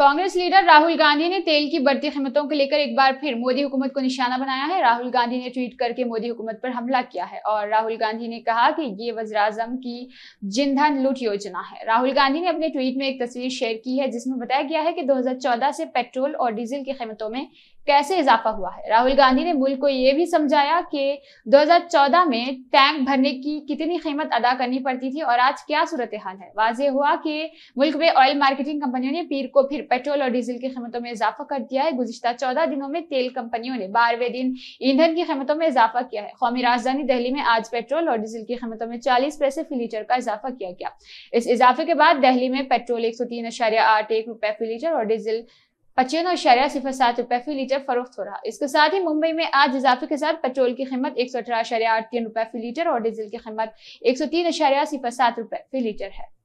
Congress leader Rahul Gandhi ने तेल की बढ़ती कीमतों को लेकर एक बार फिर मोदी हुकूमत को निशाना बनाया है राहुल गांधी ने ट्वीट करके मोदी हुकूमत पर हमला किया है और राहुल गांधी ने कहा कि ये वजराजम की जिंदन लूट योजना है राहुल गांधी ने अपने ट्वीट में एक तस्वीर शेयर की है जिसमें बताया गया है कि 2014 से पेट्रोल और डीजल की कीमतों में कैसे इजाफा हुआ है राहुल गांधी ने मुल्क को यह भी समझाया कि 2014 में टैंक भरने की कितनी कीमत अदा करनी पड़ती थी और आज क्या सूरत हाल है वाजह हुआ कि मुल्क में ऑयल मार्केटिंग कंपनियों ने पीर को फिर पेट्रोल और डीजल की कीमतों में इजाफा कर दिया है गुजशत चौदह दिनों में तेल कंपनियों ने बारहवें दिन ईंधन की कीमतों में इजाफा किया है कौमी राजधानी दहली में आज पेट्रोल और डीजल की कीमतों में चालीस पैसे फी लीटर का इजाफा किया गया इस इजाफे के बाद दहली में पेट्रोल एक सौ तीन अशारिया आठ एक रुपए फी लीटर और डीजल पचपन अशारिया सिफर सात रुपए फी लीटर फरोख्त हो रहा इसके साथ ही मुंबई में आज इजाफे के साथ पेट्रोल की कीमत एक सौ अठारह अशारिया आठ तीन रुपए फी लीटर और डीजल की कीमत एक सौ तीन अशारिया सिफर सात रुपए फी लीटर है